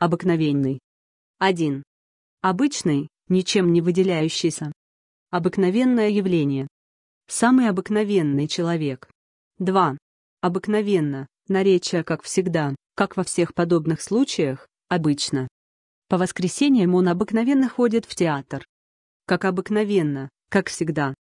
Обыкновенный. 1. Обычный, ничем не выделяющийся. Обыкновенное явление. Самый обыкновенный человек. 2. Обыкновенно, наречие как всегда, как во всех подобных случаях, обычно. По воскресеньям он обыкновенно ходит в театр. Как обыкновенно, как всегда,